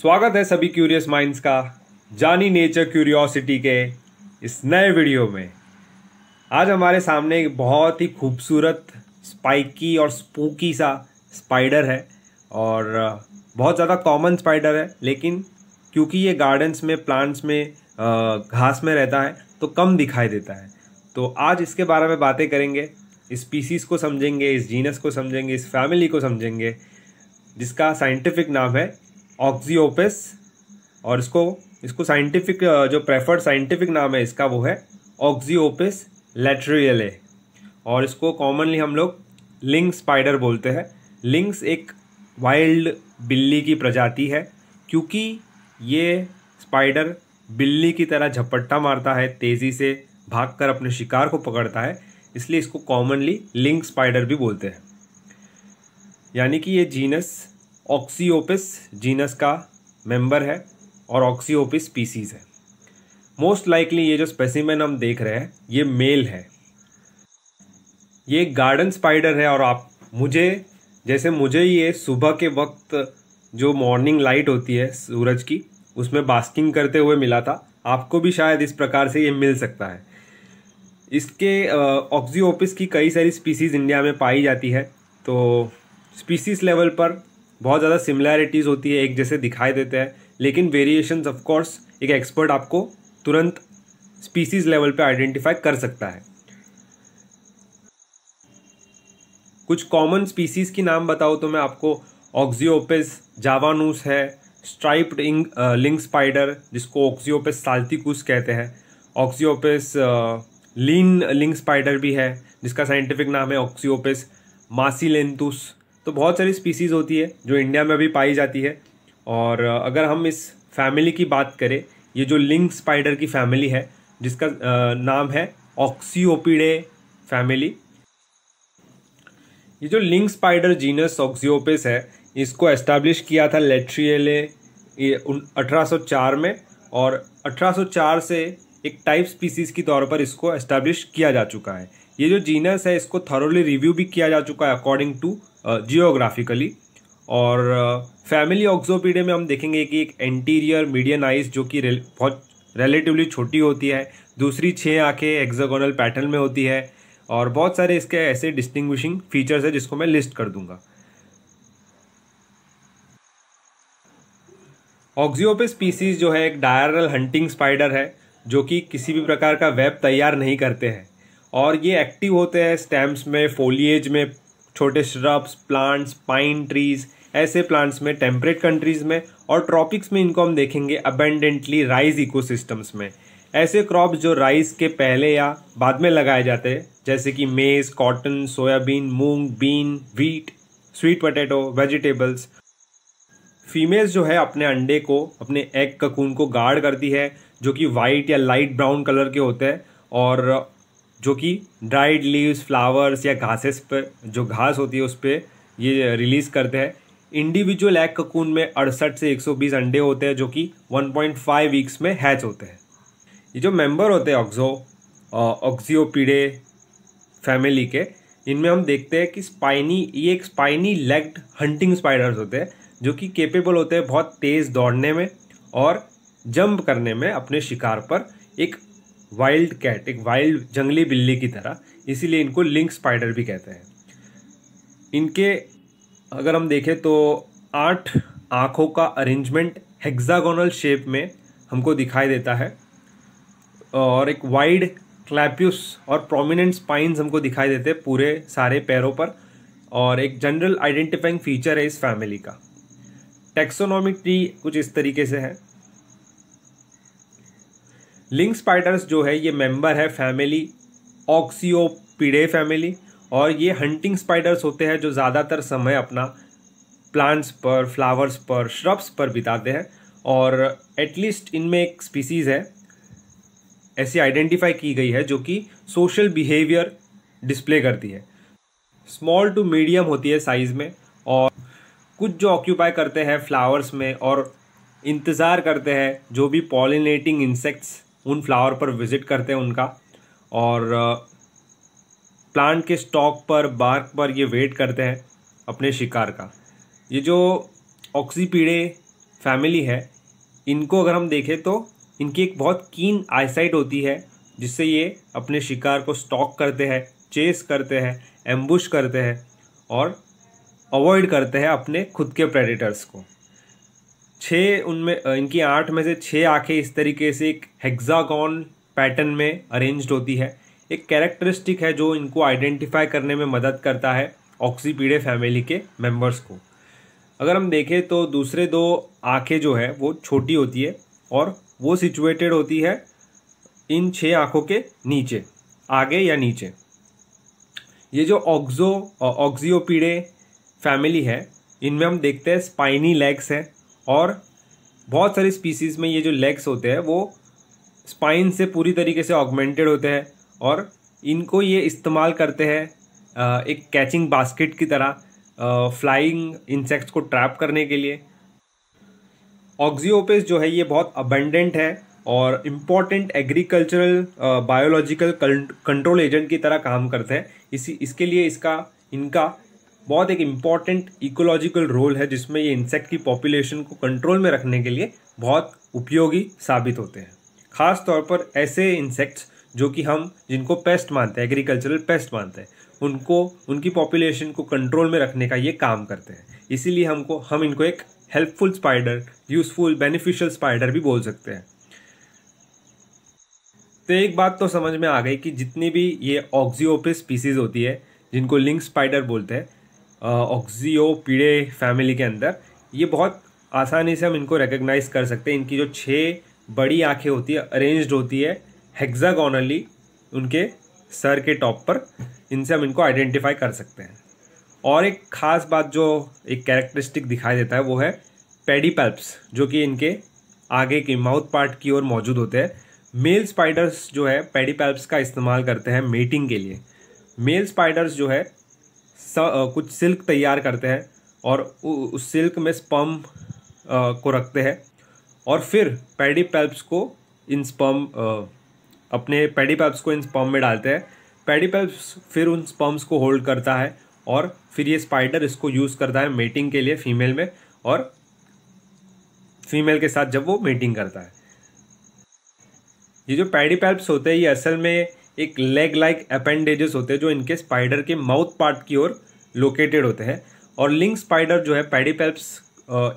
स्वागत है सभी क्यूरियस माइंड्स का जानी नेचर क्यूरियोसिटी के इस नए वीडियो में आज हमारे सामने एक बहुत ही खूबसूरत स्पाइकी और स्पूकी सा स्पाइडर है और बहुत ज़्यादा कॉमन स्पाइडर है लेकिन क्योंकि ये गार्डन्स में प्लांट्स में घास में रहता है तो कम दिखाई देता है तो आज इसके बारे में बातें करेंगे इस स्पीसीज़ को समझेंगे इस जीनस को समझेंगे इस फैमिली को समझेंगे जिसका साइंटिफिक नाम है ऑक्जीओपिस और इसको इसको साइंटिफिक जो प्रेफर्ड साइंटिफिक नाम है इसका वो है ऑक्जीओपेस लेटरियले और इसको कॉमनली हम लोग लिंग स्पाइडर बोलते हैं लिंग्स एक वाइल्ड बिल्ली की प्रजाति है क्योंकि ये स्पाइडर बिल्ली की तरह झपट्टा मारता है तेज़ी से भागकर अपने शिकार को पकड़ता है इसलिए इसको कॉमनली लिंक स्पाइडर भी बोलते हैं यानी कि ये जीनस ऑक्सीओपिस जीनस का मेंबर है और ऑक्सीओपिस स्पीसीज़ है मोस्ट लाइकली ये जो स्पेसिमेन हम देख रहे हैं ये मेल है ये गार्डन स्पाइडर है और आप मुझे जैसे मुझे ये सुबह के वक्त जो मॉर्निंग लाइट होती है सूरज की उसमें बास्किंग करते हुए मिला था आपको भी शायद इस प्रकार से ये मिल सकता है इसके ऑक्सीओपिस की कई सारी स्पीसीज़ इंडिया में पाई जाती है तो स्पीसीज़ लेवल पर बहुत ज़्यादा सिमिलैरिटीज़ होती है एक जैसे दिखाई देते हैं लेकिन वेरिएशन ऑफकोर्स एक एक्सपर्ट आपको तुरंत स्पीसीज लेवल पे आइडेंटिफाई कर सकता है कुछ कॉमन स्पीसीज़ की नाम बताऊँ तो मैं आपको ऑक्जियोपिस जावानूस है स्ट्राइप्ड इंग लिंग स्पाइडर जिसको ऑक्जियोपिस साल्तिकूस कहते हैं ऑक्सियोपिस लीन लिंग स्पाइडर भी है जिसका साइंटिफिक नाम है ऑक्सीओपिस मासीलेंथुस तो बहुत सारी स्पीसीज़ होती है जो इंडिया में भी पाई जाती है और अगर हम इस फैमिली की बात करें ये जो लिंक स्पाइडर की फैमिली है जिसका नाम है ऑक्सीओपीडे फैमिली ये जो लिंक स्पाइडर जीनस ऑक्सीओपिस है इसको एस्टैब्लिश किया था लेट्रियले अठारह में और 1804 से एक टाइप स्पीसीज़ के तौर पर इसको एस्टैब्लिश किया जा चुका है ये जो जीनस है इसको थरोली रिव्यू भी किया जा चुका है अकॉर्डिंग टू जियोग्राफिकली और फैमिली uh, ऑक्सोपीडे में हम देखेंगे कि एक एंटीरियर मीडियन आइज जो कि रेल, बहुत रिलेटिवली छोटी होती है दूसरी छः आँखें एक्जागोनल पैटर्न में होती है और बहुत सारे इसके ऐसे डिस्टिंग्विशिंग फीचर्स है जिसको मैं लिस्ट कर दूंगा ऑक्जियोपिस स्पीसीज जो है एक डायरल हंटिंग स्पाइडर है जो कि किसी भी प्रकार का वेब तैयार नहीं करते हैं और ये एक्टिव होते हैं स्टेम्स में फोलिएज में छोटे श्रब्स प्लांट्स पाइन ट्रीज़ ऐसे प्लांट्स में टेम्परेट कंट्रीज़ में और ट्रॉपिक्स में इनको हम देखेंगे अबेंडेंटली राइस इकोसिस्टम्स में ऐसे क्रॉप जो राइस के पहले या बाद में लगाए जाते हैं जैसे कि maize cotton soybean moong bean wheat sweet potato vegetables females जो है अपने अंडे को अपने एग ककून को गाड़ करती है जो कि वाइट या लाइट ब्राउन कलर के होते हैं और जो कि ड्राइड लीव्स फ्लावर्स या घासेस पर जो घास होती है उस पर ये रिलीज़ करते हैं इंडिविजुअल एग ककून में अड़सठ से 120 अंडे होते हैं जो कि 1.5 वीक्स में हैच होते हैं ये जो मेंबर होते हैं ऑक्जो ऑक्जियोपीडे फैमिली के इनमें हम देखते हैं कि स्पाइनी ये एक स्पाइनी लेग्ड हंटिंग स्पाइडर्स होते हैं जो कि केपेबल होते हैं बहुत तेज़ दौड़ने में और जंप करने में अपने शिकार पर एक वाइल्ड कैट एक वाइल्ड जंगली बिल्ली की तरह इसीलिए इनको लिंक स्पाइडर भी कहते हैं इनके अगर हम देखें तो आठ आँखों का अरेंजमेंट हेक्सागोनल शेप में हमको दिखाई देता है और एक वाइड क्लैप्यूस और प्रोमिनेंट स्पाइंस हमको दिखाई देते हैं पूरे सारे पैरों पर और एक जनरल आइडेंटिफाइंग फीचर है इस फैमिली का टेक्सोनॉमिक ट्री कुछ इस तरीके से है लिंक स्पाइडर्स जो है ये मेंबर है फैमिली ऑक्सीओपीडे फैमिली और ये हंटिंग स्पाइडर्स होते हैं जो ज़्यादातर समय अपना प्लांट्स पर फ्लावर्स पर श्रब्स पर बिताते हैं और एटलीस्ट इनमें एक स्पीसीज़ है ऐसी आइडेंटिफाई की गई है जो कि सोशल बिहेवियर डिस्प्ले करती है स्मॉल टू मीडियम होती है साइज़ में और कुछ जो ऑक्यूपाई करते हैं फ्लावर्स में और इंतज़ार करते हैं जो भी पॉलिनेटिंग इंसेक्ट्स उन फ्लावर पर विज़िट करते हैं उनका और प्लांट के स्टॉक पर बार्क पर ये वेट करते हैं अपने शिकार का ये जो ऑक्सीपीडे फैमिली है इनको अगर हम देखें तो इनकी एक बहुत कीन आईसाइट होती है जिससे ये अपने शिकार को स्टॉक करते हैं चेस करते हैं एम्बुश करते हैं और अवॉइड करते हैं अपने खुद के प्रेडिटर्स को छः उनमें इनकी आठ में से छः आँखें इस तरीके से एक हेक्सागोन पैटर्न में अरेंज्ड होती है एक कैरेक्टरिस्टिक है जो इनको आइडेंटिफाई करने में मदद करता है ऑक्सीपीडे फैमिली के मेंबर्स को अगर हम देखें तो दूसरे दो आँखें जो है वो छोटी होती है और वो सिचुएटेड होती है इन छः आँखों के नीचे आगे या नीचे ये जो ऑक्जो ऑक्जियोपीडे फैमिली है इनमें हम देखते हैं स्पाइनी लेग्स हैं और बहुत सारी स्पीसीज़ में ये जो लेग्स होते हैं वो स्पाइन से पूरी तरीके से ऑगमेंटेड होते हैं और इनको ये इस्तेमाल करते हैं एक कैचिंग बास्केट की तरह फ्लाइंग इंसेक्ट्स को ट्रैप करने के लिए ऑक्जीओपिस जो है ये बहुत अबेंडेंट है और important agricultural biological control agent की तरह काम करते हैं इसी इसके लिए इसका इनका बहुत एक इम्पॉर्टेंट इकोलॉजिकल रोल है जिसमें ये इंसेक्ट की पॉपुलेशन को कंट्रोल में रखने के लिए बहुत उपयोगी साबित होते हैं खास तौर पर ऐसे इंसेक्ट्स जो कि हम जिनको पेस्ट मानते हैं एग्रीकल्चरल पेस्ट मानते हैं उनको उनकी पॉपुलेशन को कंट्रोल में रखने का ये काम करते हैं इसीलिए हमको हम इनको एक helpful spider useful beneficial spider भी बोल सकते हैं तो एक बात तो समझ में आ गई कि जितनी भी ये ऑक्जीओपिस स्पीसीज होती है जिनको लिंक स्पाइडर बोलते हैं ऑक्जियो पीड़े फैमिली के अंदर ये बहुत आसानी से हम इनको रिकग्नाइज कर सकते हैं इनकी जो छः बड़ी आँखें होती है अरेंज होती है हेक्जागोनली उनके सर के टॉप पर इनसे हम इनको आइडेंटिफाई कर सकते हैं और एक ख़ास बात जो एक कैरेक्टरिस्टिक दिखाई देता है वो है पेडीपल्प्स जो कि इनके आगे के माउथ पार्ट की ओर मौजूद होते हैं मेल स्पाइडर्स जो है पेडीपल्प्स का इस्तेमाल करते हैं मेटिंग के लिए मेल स्पाइडर्स जो है स, कुछ सिल्क तैयार करते हैं और उस सिल्क में स्पम को रखते हैं और फिर पैडी पैल्प्स को इन स्पम अपने पैडी पैल्प्स को इन स्पम में डालते हैं पैडी पैल्प्स फिर उन स्पम्स को होल्ड करता है और फिर ये स्पाइडर इसको यूज़ करता है मेटिंग के लिए फीमेल में और फीमेल के साथ जब वो मेटिंग करता है ये जो पैडी पैल्प्स होते हैं ये असल में एक लेग लाइक अपेंडेजेस होते हैं जो इनके स्पाइडर के माउथ पार्ट की ओर लोकेटेड होते हैं और लिंग स्पाइडर जो है पैडीपेल्प्स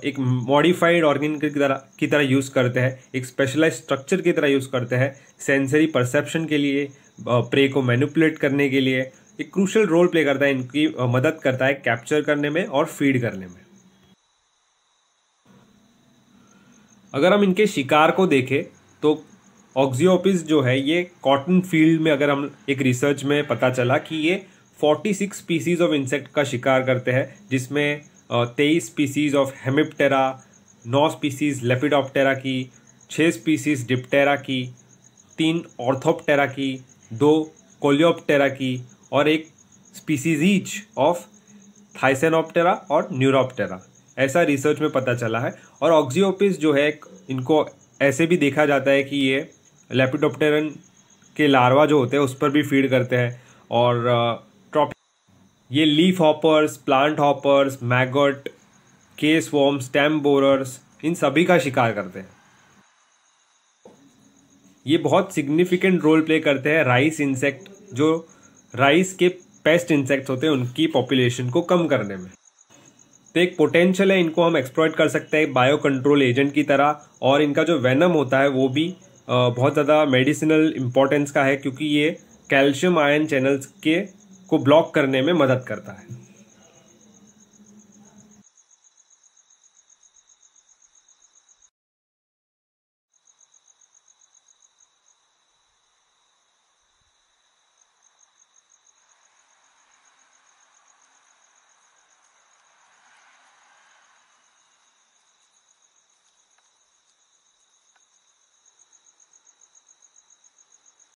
एक मॉडिफाइड ऑर्गेन की तरह की तरह यूज़ करते हैं एक स्पेशलाइज स्ट्रक्चर की तरह यूज़ करते हैं सेंसरी परसेप्शन के लिए प्रे को मैनिपुलेट करने के लिए एक क्रूशल रोल प्ले करता है इनकी मदद करता है कैप्चर करने में और फीड करने में अगर हम इनके शिकार को देखें तो ऑक्जियोपिस जो है ये कॉटन फील्ड में अगर हम एक रिसर्च में पता चला कि ये 46 स्पीसीज ऑफ इंसेक्ट का शिकार करते हैं जिसमें तेईस स्पीसीज ऑफ हेमिप्टेरा नौ स्पीसीज लेपिडोप्टेरा की छः स्पीसीज डिप्टेरा की तीन ऑर्थोप्टेरा की दो कोलियोप्टेरा की और एक स्पीसीज ईच ऑफ थाइसेनोप्टेरा और न्यूरोप्टेरा ऐसा रिसर्च में पता चला है और ऑक्जियोपिस जो है इनको ऐसे भी देखा जाता है कि ये लेपिडोप्टेरन के लार्वा जो होते हैं उस पर भी फीड करते हैं और ट्रॉप uh, ये leaf hoppers plant hoppers maggot case worm stem borers इन सभी का शिकार करते हैं ये बहुत सिग्निफिकेंट रोल प्ले करते हैं राइस इंसेक्ट जो राइस के पेस्ट इंसेक्ट होते हैं उनकी पॉपुलेशन को कम करने में तो एक पोटेंशियल है इनको हम एक्सप्लॉयट कर सकते हैं बायो कंट्रोल एजेंट की तरह और इनका जो वेनम होता है वो भी बहुत ज़्यादा मेडिसिनल इम्पोर्टेंस का है क्योंकि ये कैल्शियम आयन चैनल्स के को ब्लॉक करने में मदद करता है